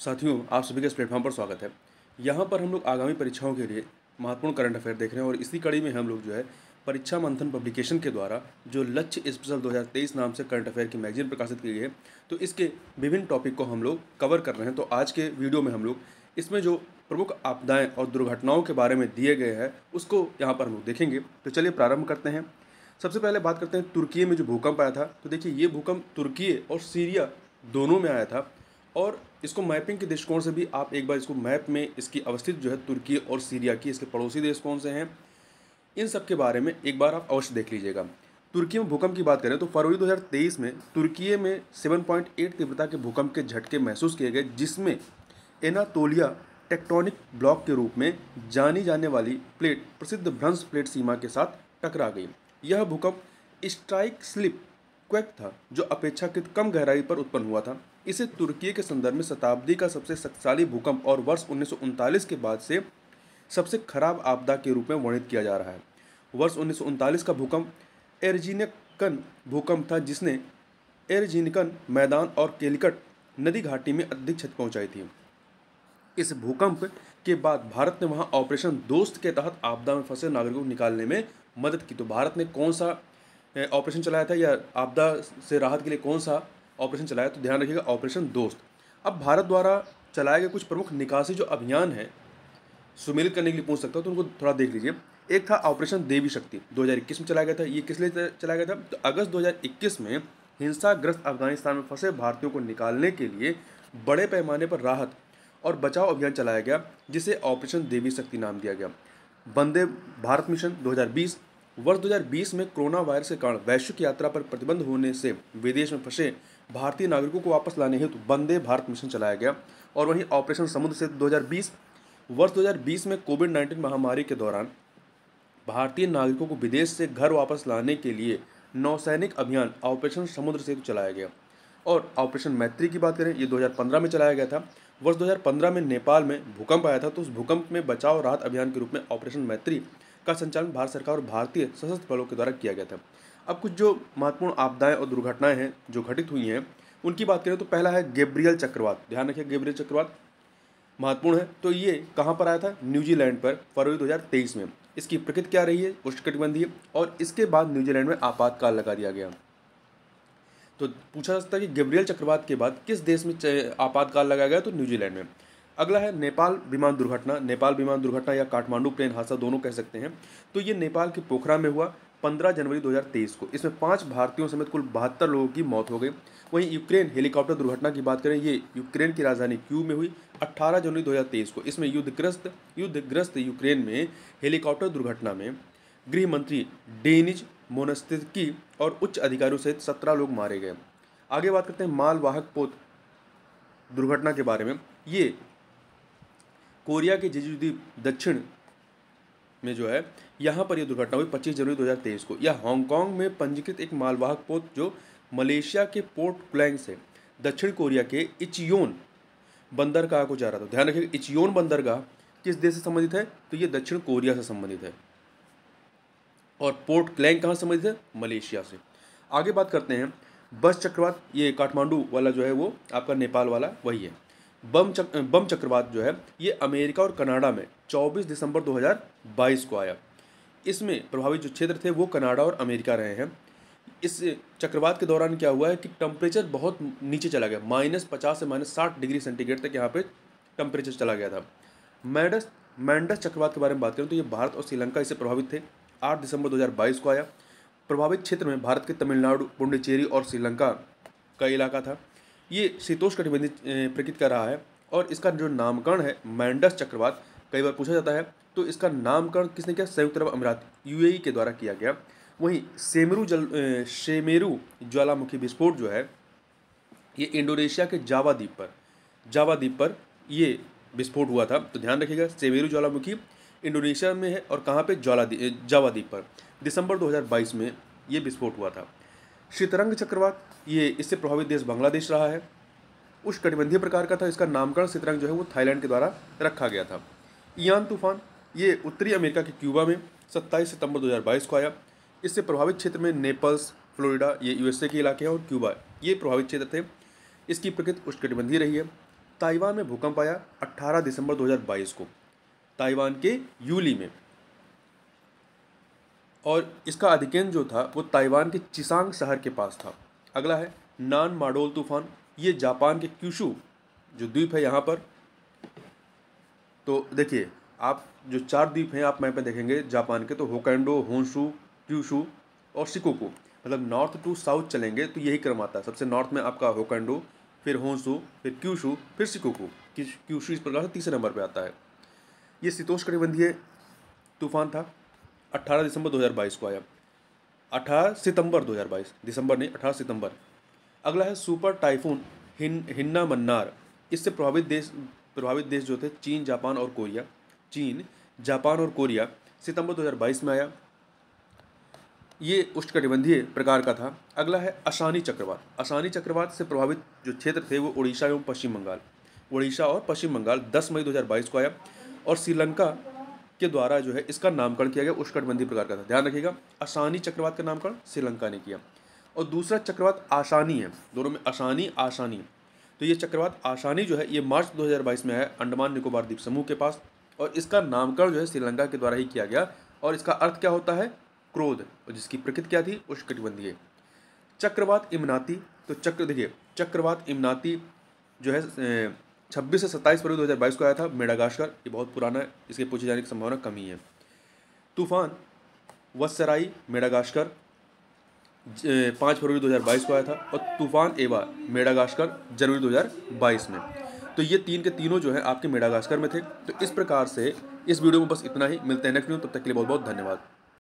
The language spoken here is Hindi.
साथियों आप सभी का इस प्लेटफॉर्म पर स्वागत है यहाँ पर हम लोग आगामी परीक्षाओं के लिए महत्वपूर्ण करंट अफेयर देख रहे हैं और इसी कड़ी में हम लोग जो है परीक्षा मंथन पब्लिकेशन के द्वारा जो लक्ष्य स्पेशल 2023 नाम से करंट अफेयर की मैगजीन प्रकाशित की गई है तो इसके विभिन्न टॉपिक को हम लोग कवर कर रहे हैं तो आज के वीडियो में हम लोग इसमें जो प्रमुख आपदाएँ और दुर्घटनाओं के बारे में दिए गए हैं उसको यहाँ पर हम लोग देखेंगे तो चलिए प्रारंभ करते हैं सबसे पहले बात करते हैं तुर्की में जो भूकंप आया था तो देखिए ये भूकंप तुर्की और सीरिया दोनों में आया था और इसको मैपिंग के दृष्टिकोण से भी आप एक बार इसको मैप में इसकी अवस्थित जो है तुर्की और सीरिया की इसके पड़ोसी देश कौन से हैं इन सब के बारे में एक बार आप अवश्य देख लीजिएगा तुर्की में भूकंप की बात करें तो फरवरी 2023 में तुर्की में 7.8 तीव्रता के भूकंप के झटके महसूस किए गए जिसमें एनातोलिया टेक्टोनिक ब्लॉक के रूप में जानी जाने वाली प्लेट प्रसिद्ध भ्रंश प्लेट सीमा के साथ टकरा गई यह भूकंप स्ट्राइक स्लिप क्वेक था जो अपेक्षाकृत कम गहराई पर उत्पन्न हुआ था इसे तुर्की के संदर्भ में शताब्दी का सबसे शक्तिशाली भूकंप और वर्ष उन्नीस के बाद से सबसे खराब आपदा के रूप में वर्णित किया जा रहा है वर्ष उन्नीस का भूकंप एर्जिनकन भूकंप था जिसने एर्जिनकन मैदान और केलिकट नदी घाटी में अधिक क्षति पहुंचाई थी इस भूकंप के बाद भारत ने वहां ऑपरेशन दोस्त के तहत आपदा में फंसे नागरिकों को निकालने में मदद की तो भारत ने कौन सा ऑपरेशन चलाया था या आपदा से राहत के लिए कौन सा ऑपरेशन चलाया तो ध्यान रखिएगा ऑपरेशन दोस्त अब भारत द्वारा चलाए गए कुछ प्रमुख निकासी जो अभियान है सुमेलित करने के लिए पूछ सकता हूँ तो उनको थोड़ा देख लीजिए एक था ऑपरेशन देवी शक्ति 2021 में चलाया गया था ये किस लिए चलाया गया था तो अगस्त 2021 में हिंसाग्रस्त अफगानिस्तान में फंसे भारतीयों को निकालने के लिए बड़े पैमाने पर राहत और बचाव अभियान चलाया गया जिसे ऑपरेशन देवी शक्ति नाम दिया गया वंदे भारत मिशन वर्ष 2020 में कोरोना वायरस के कारण वैश्विक यात्रा पर प्रतिबंध होने से विदेश में फंसे भारतीय नागरिकों को वापस लाने हेतु वंदे भारत मिशन चलाया गया और वहीं ऑपरेशन समुद्र सेतु 2020 वर्ष 2020 में कोविड 19 महामारी के दौरान भारतीय नागरिकों को विदेश से घर वापस लाने के लिए नौसैनिक अभियान ऑपरेशन समुद्र सेतु चलाया गया और ऑपरेशन मैत्री की बात करें ये 2015 में चलाया गया था वर्ष 2015 में नेपाल में भूकंप आया था तो उस भूकंप में बचाव राहत अभियान के रूप में ऑपरेशन मैत्री का संचालन भारत सरकार और भारतीय सशस्त्र बलों के द्वारा किया गया था अब कुछ जो महत्वपूर्ण आपदाएं और दुर्घटनाएं हैं जो घटित हुई हैं उनकी बात करें तो पहला है गेब्रियल चक्रवात ध्यान रखिए गेब्रियल चक्रवात महत्वपूर्ण है तो ये कहाँ पर आया था न्यूजीलैंड पर फरवरी 2023 में इसकी प्रकृति क्या रही है उष्णकटिबंधीय और इसके बाद न्यूजीलैंड में आपातकाल लगा दिया गया तो पूछा जा सकता है कि गेब्रियल चक्रवात के बाद किस देश में आपातकाल लगाया गया तो न्यूजीलैंड में अगला है नेपाल विमान दुर्घटना नेपाल विमान दुर्घटना या काठमांडू प्लेन हादसा दोनों कह सकते हैं तो ये नेपाल के पोखरा में हुआ 15 जनवरी 2023 को इसमें पांच भारतीयों समेत कुल बहत्तर लोगों की मौत हो गई वहीं यूक्रेन हेलीकॉप्टर दुर्घटना की बात करें ये यूक्रेन की राजधानी क्यू में हुई 18 जनवरी 2023 को इसमें युद्धग्रस्त युद्धग्रस्त यूक्रेन में हेलीकॉप्टर दुर्घटना में गृह मंत्री डेनिज मोनस्तिकी और उच्च अधिकारियों सहित सत्रह लोग मारे गए आगे बात करते हैं मालवाहक पोत दुर्घटना के बारे में ये कोरिया के द्वीप दक्षिण में जो है यहाँ पर यह दुर्घटना हुई पच्चीस जनवरी दो को यह हांगकांग में पंजीकृत एक मालवाहक पोत जो मलेशिया के पोर्ट क्लैंग से दक्षिण कोरिया के इचियोन बंदरगाह को जा रहा था ध्यान रखिए इचियोन बंदरगाह किस देश से संबंधित है तो ये दक्षिण कोरिया से संबंधित है और पोर्ट क्लैंग कहाँ संबंधित है मलेशिया से आगे बात करते हैं बस चक्रवात ये काठमांडू वाला जो है वो आपका नेपाल वाला वही है बम चक बम चक्रवात जो है ये अमेरिका और कनाडा में 24 दिसंबर 2022 को आया इसमें प्रभावित जो क्षेत्र थे वो कनाडा और अमेरिका रहे हैं इस चक्रवात के दौरान क्या हुआ है कि टेम्परेचर बहुत नीचे चला गया माइनस पचास से माइनस साठ डिग्री सेंटीग्रेड तक यहाँ पे टेम्परेचर चला गया था मैंडस मैंडस चक्रवात के बारे में बात करें तो ये भारत और श्रीलंका इससे प्रभावित थे आठ दिसंबर दो को आया प्रभावित क्षेत्र में भारत के तमिलनाडु पुण्डुचेरी और श्रीलंका का इलाका था ये शीतोष कटिबंधी प्रकृत का रहा है और इसका जो नामकरण है मैंडस चक्रवात कई बार पूछा जाता है तो इसका नामकरण किसने किया संयुक्त अरब अमीरात यू के द्वारा किया गया वहीं सेमरू जल शेमेरू ज्वालामुखी विस्फोट जो है ये इंडोनेशिया के जावा द्वीप पर जावा द्वीप पर ये विस्फोट हुआ था तो ध्यान रखिएगा सेमेरू ज्वालामुखी इंडोनेशिया में है और कहाँ पे ज्वाला जावा द्वीप पर दिसंबर 2022 में ये विस्फोट हुआ था शीतरंग चक्रवात ये इससे प्रभावित देश बांग्लादेश रहा है उस कटिबंधीय प्रकार का था इसका नामकरण शीतरंग जो है वो थाईलैंड के द्वारा रखा गया था ईयान तूफान ये उत्तरी अमेरिका के क्यूबा में 27 सितंबर 2022 को आया इससे प्रभावित क्षेत्र में नेपल्स फ्लोरिडा ये यूएसए के इलाके हैं और क्यूबा ये प्रभावित क्षेत्र थे इसकी प्रकृति उष्णकटिबंधीय रही है ताइवान में भूकंप आया 18 दिसंबर 2022 को ताइवान के यूली में और इसका अधिकेंद्र जो था वो ताइवान के चिसांग शहर के पास था अगला है नान माडोल तूफान ये जापान के क्यूशू जो द्वीप है यहाँ पर तो देखिए आप जो चार द्वीप हैं आप मैप में देखेंगे जापान के तो होकैंडो होंशू क्यूशू और शिकोको मतलब नॉर्थ टू साउथ चलेंगे तो यही क्रम आता है सबसे नॉर्थ में आपका होकैंडो फिर होंसू फिर क्यूशू फिर शिकोको क्यूशू इस प्रकार से तीसरे नंबर पर आता है ये शीतोष कटिबंधीय तूफान था 18 दिसंबर 2022 को आया 18 सितंबर 2022 दिसंबर नहीं 18 सितंबर अगला है सुपर टाइफून हिन हिन्ना मन्नार इससे प्रभावित देश प्रभावित देश जो थे चीन जापान और कोरिया चीन जापान और कोरिया सितंबर 2022 में आया ये उष्णकटिबंधीय प्रकार का था अगला है अशानी चक्रवात अशानी चक्रवात से प्रभावित जो क्षेत्र थे वो उड़ीसा एवं पश्चिम बंगाल उड़ीसा और पश्चिम बंगाल 10 मई 2022 को आया और श्रीलंका के द्वारा जो है इसका नामकरण किया गया उष्कटबंधी प्रकार का था ध्यान रखिएगा आसानी चक्रवात का नामकरण श्रीलंका ने किया और दूसरा चक्रवात आसानी है दोनों में आसानी आसानी तो ये चक्रवात आसानी जो है ये मार्च 2022 में है अंडमान निकोबार द्वीप समूह के पास और इसका नामकरण जो है श्रीलंका के द्वारा ही किया गया और इसका अर्थ क्या होता है क्रोध और जिसकी प्रकृति क्या थी उष्कटबंधीय चक्रवात इमनाती तो चक्र देखिए चक्रवात इमनाती जो है छब्बीस से सत्ताईस फरवरी 2022 को आया था मेडागास्कर ये बहुत पुराना है इसके पूछे जाने की संभावना कम ही है तूफान वत्सराई मेडागास्कर पाँच फरवरी 2022 को आया था और तूफान एवा मेडागास्कर जनवरी 2022 में तो ये तीन के तीनों जो है आपके मेडागास्कर में थे तो इस प्रकार से इस वीडियो में बस इतना ही मिलते हैं नेक्स्ट वीडियो तब तक के लिए बहुत बहुत धन्यवाद